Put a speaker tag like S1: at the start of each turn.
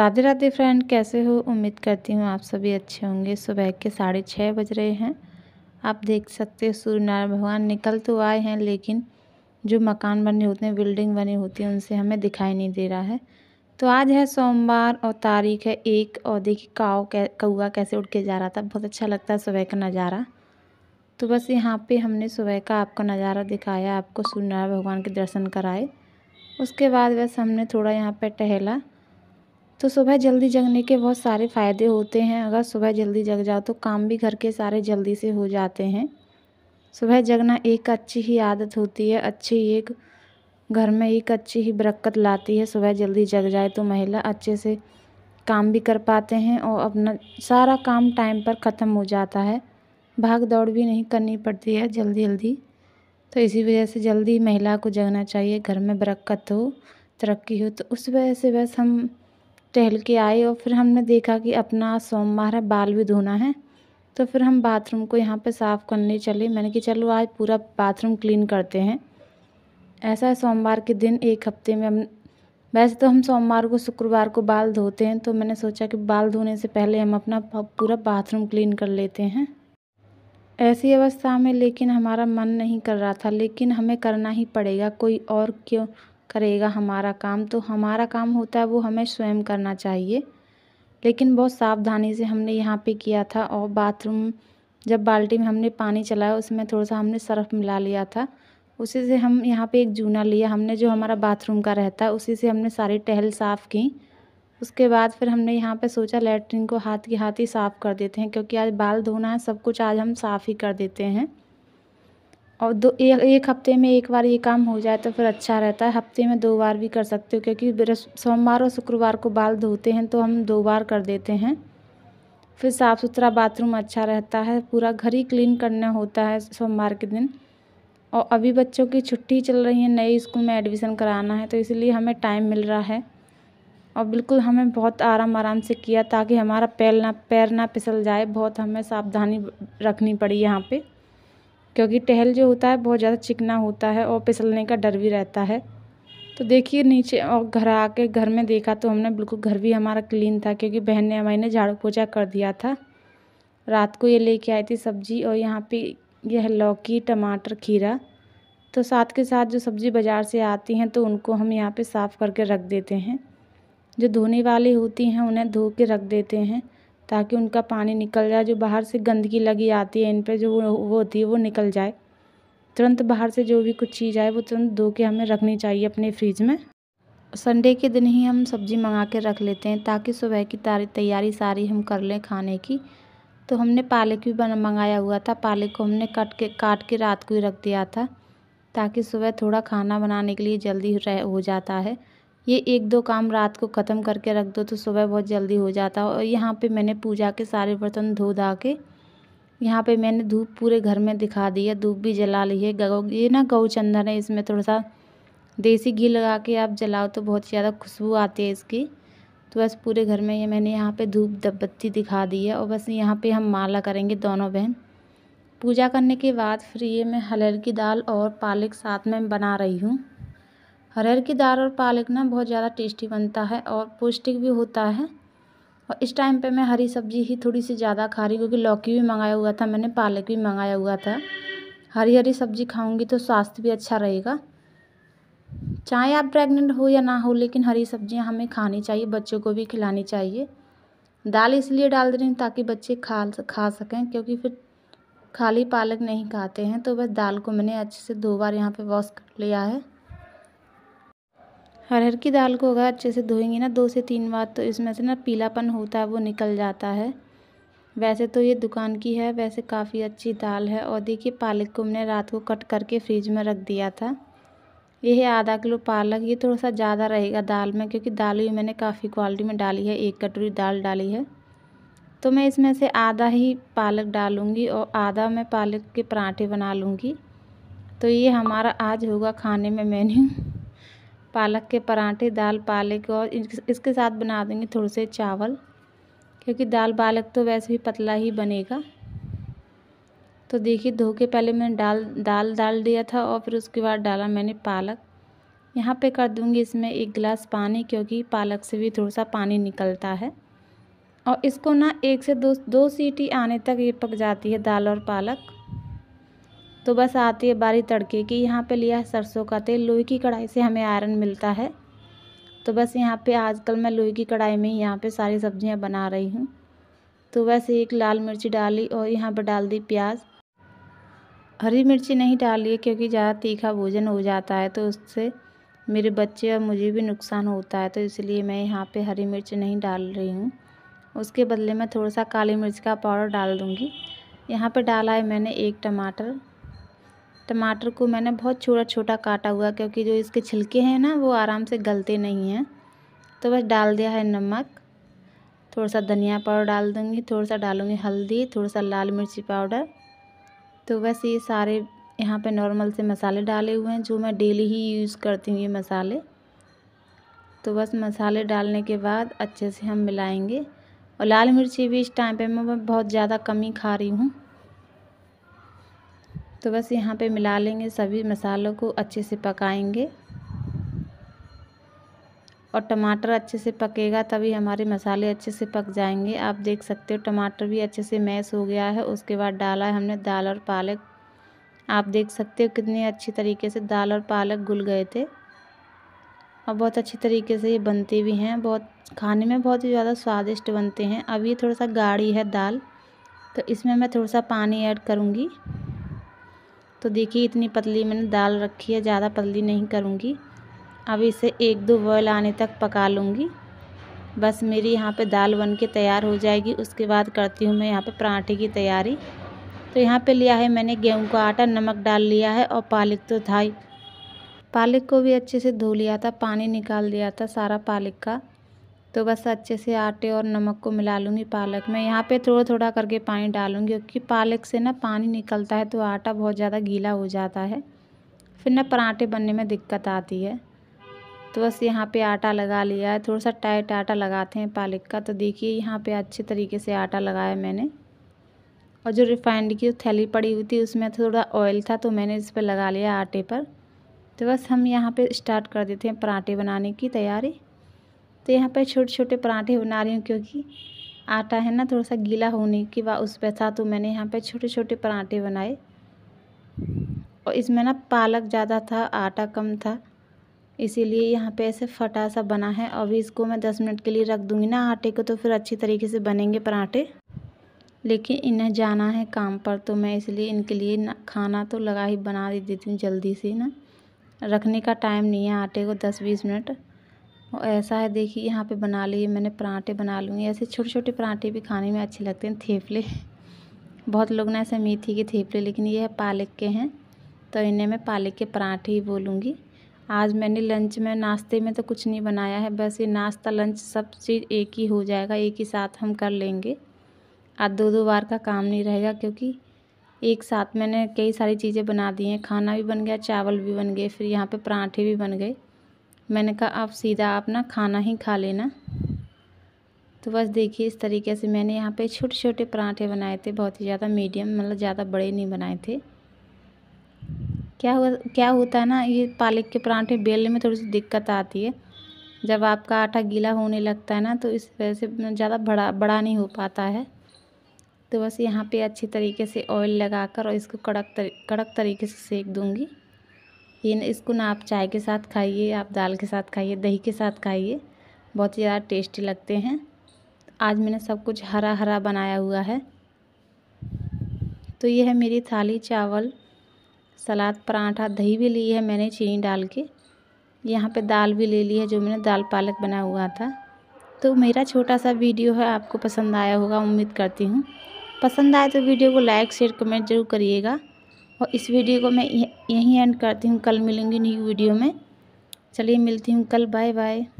S1: Radhe Radhe friend कैसे हो उम्मीद करती हूँ आप सभी अच्छे होंगे सुबह के साढ़े छः बज रहे हैं आप देख सकते हो सूर्यनारायण भगवान निकल तो आए हैं लेकिन जो मकान बने होते हैं बिल्डिंग बनी होती है उनसे हमें दिखाई नहीं दे रहा है तो आज है सोमवार और तारीख है एक और देखिए काव कै कौआ कैसे उठ के जा रहा था बहुत अच्छा लगता है सुबह का नज़ारा तो बस यहाँ पर हमने सुबह का आपका नज़ारा दिखाया आपको सूर्यनारायण भगवान के दर्शन कराए उसके बाद बस हमने थोड़ा यहाँ पर टहला तो सुबह जल्दी जगने के बहुत सारे फ़ायदे होते हैं अगर सुबह जल्दी जग जाओ तो काम भी घर के सारे जल्दी से हो जाते हैं सुबह जगना एक अच्छी ही आदत होती है अच्छी एक घर में एक अच्छी ही बरक्क़त लाती है सुबह जल्दी जग जाए तो महिला अच्छे से काम भी कर पाते हैं और अपना सारा काम टाइम पर ख़त्म हो जाता है भाग दौड़ भी नहीं करनी पड़ती है जल्दी जल्दी तो इसी वजह से जल्दी महिला को जगना चाहिए घर में बरक्क़त हो तरक्की हो तो उस वजह से बस हम टहल के आए और फिर हमने देखा कि अपना सोमवार है बाल भी धोना है तो फिर हम बाथरूम को यहाँ पे साफ़ करने चले मैंने कि चलो आज पूरा बाथरूम क्लीन करते हैं ऐसा है सोमवार के दिन एक हफ्ते में हम वैसे तो हम सोमवार को शुक्रवार को बाल धोते हैं तो मैंने सोचा कि बाल धोने से पहले हम अपना पूरा बाथरूम क्लीन कर लेते हैं ऐसी अवस्था में लेकिन हमारा मन नहीं कर रहा था लेकिन हमें करना ही पड़ेगा कोई और क्यों करेगा हमारा काम तो हमारा काम होता है वो हमें स्वयं करना चाहिए लेकिन बहुत सावधानी से हमने यहाँ पे किया था और बाथरूम जब बाल्टी में हमने पानी चलाया उसमें थोड़ा सा हमने सर्फ मिला लिया था उसी से हम यहाँ पे एक जूना लिया हमने जो हमारा बाथरूम का रहता है उसी से हमने सारी टहल साफ़ की उसके बाद फिर हमने यहाँ पे सोचा लेटरिन को हाथ के हाथ ही साफ़ कर देते हैं क्योंकि आज बाल धोना है सब कुछ आज हम साफ़ ही कर देते हैं और दो एक हफ्ते में एक बार ये काम हो जाए तो फिर अच्छा रहता है हफ्ते में दो बार भी कर सकते हो क्योंकि सोमवार और शुक्रवार को बाल धोते हैं तो हम दो बार कर देते हैं फिर साफ़ सुथरा बाथरूम अच्छा रहता है पूरा घर ही क्लीन करना होता है सोमवार के दिन और अभी बच्चों की छुट्टी चल रही है नए स्कूल में एडमिशन कराना है तो इसलिए हमें टाइम मिल रहा है और बिल्कुल हमें बहुत आराम आराम से किया ताकि हमारा पैर ना पैर ना फिसल जाए बहुत हमें सावधानी रखनी पड़ी यहाँ पर क्योंकि टहल जो होता है बहुत ज़्यादा चिकना होता है और फिसलने का डर भी रहता है तो देखिए नीचे और घर आके घर में देखा तो हमने बिल्कुल घर भी हमारा क्लीन था क्योंकि बहन ने हमारी ने झाड़ू पोछा कर दिया था रात को ये लेके आई थी सब्जी और यहाँ पे यह लौकी टमाटर खीरा तो साथ के साथ जो सब्ज़ी बाज़ार से आती हैं तो उनको हम यहाँ पे साफ़ करके रख देते हैं जो धोने वाली होती हैं उन्हें धो के रख देते हैं ताकि उनका पानी निकल जाए जो बाहर से गंदगी लगी आती है इन पर जो वो होती है वो निकल जाए तुरंत बाहर से जो भी कुछ चीज़ आए वो तुरंत धो के हमें रखनी चाहिए अपने फ्रिज में संडे के दिन ही हम सब्ज़ी मंगा के रख लेते हैं ताकि सुबह की तैयारी सारी हम कर लें खाने की तो हमने पालक भी बना मंगाया हुआ था पालक को हमने कट के काट के रात को ही रख दिया था ताकि सुबह थोड़ा खाना बनाने के लिए जल्दी हो जाता है ये एक दो काम रात को ख़त्म करके रख दो तो सुबह बहुत जल्दी हो जाता है और यहाँ पे मैंने पूजा के सारे बर्तन धो धा के यहाँ पे मैंने धूप पूरे घर में दिखा दी है धूप भी जला ली है गौ ये ना गौ चंदन है इसमें थोड़ा सा देसी घी लगा के आप जलाओ तो बहुत ज़्यादा खुशबू आती है इसकी तो बस पूरे घर में ये मैंने यहाँ पर धूप दबत्ती दिखा दी है और बस यहाँ पर हम माला करेंगे दोनों बहन पूजा करने के बाद फिर ये मैं हलर की दाल और पालक साथ में बना रही हूँ हरहर की दाल और पालक ना बहुत ज़्यादा टेस्टी बनता है और पौष्टिक भी होता है और इस टाइम पे मैं हरी सब्जी ही थोड़ी सी ज़्यादा खा रही क्योंकि लौकी भी मंगाया हुआ था मैंने पालक भी मंगाया हुआ था हरी हरी सब्जी खाऊंगी तो स्वास्थ्य भी अच्छा रहेगा चाहे आप प्रेग्नेंट हो या ना हो लेकिन हरी सब्जियाँ हमें खानी चाहिए बच्चों को भी खिलानी चाहिए दाल इसलिए डाल दे रही ताकि बच्चे खा खा सकें क्योंकि फिर खाली पालक नहीं खाते हैं तो बस दाल को मैंने अच्छे से दो बार यहाँ पर वॉश कर लिया है अरहर की दाल को अगर अच्छे से धोएंगे ना दो से तीन बार तो इसमें से ना पीलापन होता है वो निकल जाता है वैसे तो ये दुकान की है वैसे काफ़ी अच्छी दाल है और देखिए पालक को हमने रात को कट करके फ्रिज में रख दिया था ये है आधा किलो पालक ये थोड़ा सा ज़्यादा रहेगा दाल में क्योंकि दाल ही मैंने काफ़ी क्वालिटी में डाली है एक कटोरी दाल डाली है तो मैं इसमें से आधा ही पालक डालूँगी और आधा मैं पालक के पराठे बना लूँगी तो ये हमारा आज होगा खाने में मेन्यू पालक के पराठे दाल पालक और इसके साथ बना देंगे थोड़े से चावल क्योंकि दाल पालक तो वैसे भी पतला ही बनेगा तो देखिए धो के पहले मैंने डाल दाल डाल दिया था और फिर उसके बाद डाला मैंने पालक यहाँ पे कर दूँगी इसमें एक गिलास पानी क्योंकि पालक से भी थोड़ा सा पानी निकलता है और इसको ना एक से दो दो सीटी आने तक ये पक जाती है दाल और पालक तो बस आती है बारी तड़के की यहाँ पे लिया है सरसों का तेल लोहे की कढ़ाई से हमें आयरन मिलता है तो बस यहाँ पे आजकल मैं लोहे की कढ़ाई में ही यहाँ पे सारी सब्जियाँ बना रही हूँ तो बस एक लाल मिर्ची डाली और यहाँ पर डाल दी प्याज हरी मिर्ची नहीं डाली है क्योंकि ज़्यादा तीखा भोजन हो जाता है तो उससे मेरे बच्चे और मुझे भी नुकसान होता है तो इसलिए मैं यहाँ पे हरी मिर्च नहीं डाल रही हूँ उसके बदले मैं थोड़ा सा काली मिर्च का पाउडर डाल दूँगी यहाँ पे डाला है मैंने एक टमाटर टमाटर को मैंने बहुत छोटा छोटा काटा हुआ क्योंकि जो इसके छिलके हैं ना वो आराम से गलते नहीं हैं तो बस डाल दिया है नमक थोड़ा सा धनिया पाउडर डाल दूँगी थोड़ा सा डालूँगी हल्दी थोड़ा सा लाल मिर्ची पाउडर तो बस ये सारे यहाँ पे नॉर्मल से मसाले डाले हुए हैं जो मैं डेली ही यूज़ करती हूँ ये मसाले तो बस मसाले डालने के बाद अच्छे से हम मिलाएंगे और लाल मिर्ची भी इस टाइम पे मैं बहुत ज़्यादा कमी खा रही हूँ तो बस यहाँ पे मिला लेंगे सभी मसालों को अच्छे से पकाएंगे और टमाटर अच्छे से पकेगा तभी हमारे मसाले अच्छे से पक जाएंगे आप देख सकते हो टमाटर भी अच्छे से मैश हो गया है उसके बाद डाला है हमने दाल और पालक आप देख सकते हो कितने अच्छी तरीके से दाल और पालक घुल गए थे और बहुत अच्छी तरीके से ये बनते भी हैं बहुत खाने में बहुत ही ज़्यादा स्वादिष्ट बनते हैं अब ये थोड़ा सा गाढ़ी है दाल तो इसमें मैं थोड़ा सा पानी ऐड करूँगी तो देखिए इतनी पतली मैंने दाल रखी है ज़्यादा पतली नहीं करूँगी अब इसे एक दो बॉयल आने तक पका लूँगी बस मेरी यहाँ पे दाल बन के तैयार हो जाएगी उसके बाद करती हूँ मैं यहाँ पे पराठे की तैयारी तो यहाँ पे लिया है मैंने गेहूँ का आटा नमक डाल लिया है और पालक तो था पालक को भी अच्छे से धो लिया था पानी निकाल दिया था सारा पालक का तो बस अच्छे से आटे और नमक को मिला लूँगी पालक में यहाँ पे थोड़ा थोड़ा करके पानी डालूँगी क्योंकि पालक से ना पानी निकलता है तो आटा बहुत ज़्यादा गीला हो जाता है फिर ना पराठे बनने में दिक्कत आती है तो बस यहाँ पे आटा लगा लिया है थोड़ा सा टाइट आटा लगाते हैं पालक का तो देखिए यहाँ पर अच्छे तरीके से आटा लगाया मैंने और जो रिफाइंड की थैली पड़ी हुई थी उसमें थोड़ा ऑयल था तो मैंने इस पर लगा लिया आटे पर तो बस हम यहाँ पर स्टार्ट कर देते हैं पराठे बनाने की तैयारी तो यहाँ पर छोटे छोटे पराठे बना रही हूँ क्योंकि आटा है ना थोड़ा सा गीला होने के बाद उस पर था तो मैंने यहाँ पर छोटे छोटे पराठे बनाए और इसमें ना पालक ज़्यादा था आटा कम था इसीलिए यहाँ पे ऐसे फटा सा बना है अभी इसको मैं दस मिनट के लिए रख दूँगी ना आटे को तो फिर अच्छी तरीके से बनेंगे पराठे लेकिन इन्हें जाना है काम पर तो मैं इसलिए इनके लिए ना खाना तो लगा ही बना देती हूँ जल्दी से ना रखने का टाइम नहीं है आटे को दस बीस मिनट ऐसा है देखिए यहाँ पे बना लिए मैंने पराठे बना लूँगी ऐसे छोटे छोटे पराँठे भी खाने में अच्छे लगते हैं थेपले बहुत लोग ना ऐसे मेथी के थेपले लेकिन ये है पालक के हैं तो इन्हें मैं पालक के पराठे ही बोलूँगी आज मैंने लंच में नाश्ते में तो कुछ नहीं बनाया है बस ये नाश्ता लंच सब चीज़ एक ही हो जाएगा एक ही साथ हम कर लेंगे आज दो दो बार का काम नहीं रहेगा क्योंकि एक साथ मैंने कई सारी चीज़ें बना दी हैं खाना भी बन गया चावल भी बन गए फिर यहाँ पे पराठे भी बन गए मैंने कहा आप सीधा आप ना खाना ही खा लेना तो बस देखिए इस तरीके से मैंने यहाँ पे छोटे छोटे पराठे बनाए थे बहुत ही ज़्यादा मीडियम मतलब ज़्यादा बड़े नहीं बनाए थे क्या हुआ क्या होता है ना ये पालक के पराठे बेलने में थोड़ी सी दिक्कत आती है जब आपका आटा गीला होने लगता है ना तो इस वजह से मतलब ज़्यादा बड़ा बड़ा नहीं हो पाता है तो बस यहाँ पे अच्छी तरीके से ऑयल लगाकर और इसको कड़क तर, कड़क तरीके से सेक दूँगी ये ना इसको ना आप चाय के साथ खाइए आप दाल के साथ खाइए दही के साथ खाइए बहुत ही ज़्यादा टेस्टी लगते हैं आज मैंने सब कुछ हरा हरा बनाया हुआ है तो ये है मेरी थाली चावल सलाद पराठा दही भी ली है मैंने चीनी डाल के यहाँ पे दाल भी ले ली है जो मैंने दाल पालक बना हुआ था तो मेरा छोटा सा वीडियो है आपको पसंद आया होगा उम्मीद करती हूँ पसंद आए तो वीडियो को लाइक शेयर कमेंट जरूर करिएगा और इस वीडियो को मैं यहीं एंड करती हूँ कल मिलूँगी न्यू वीडियो में चलिए मिलती हूँ कल बाय बाय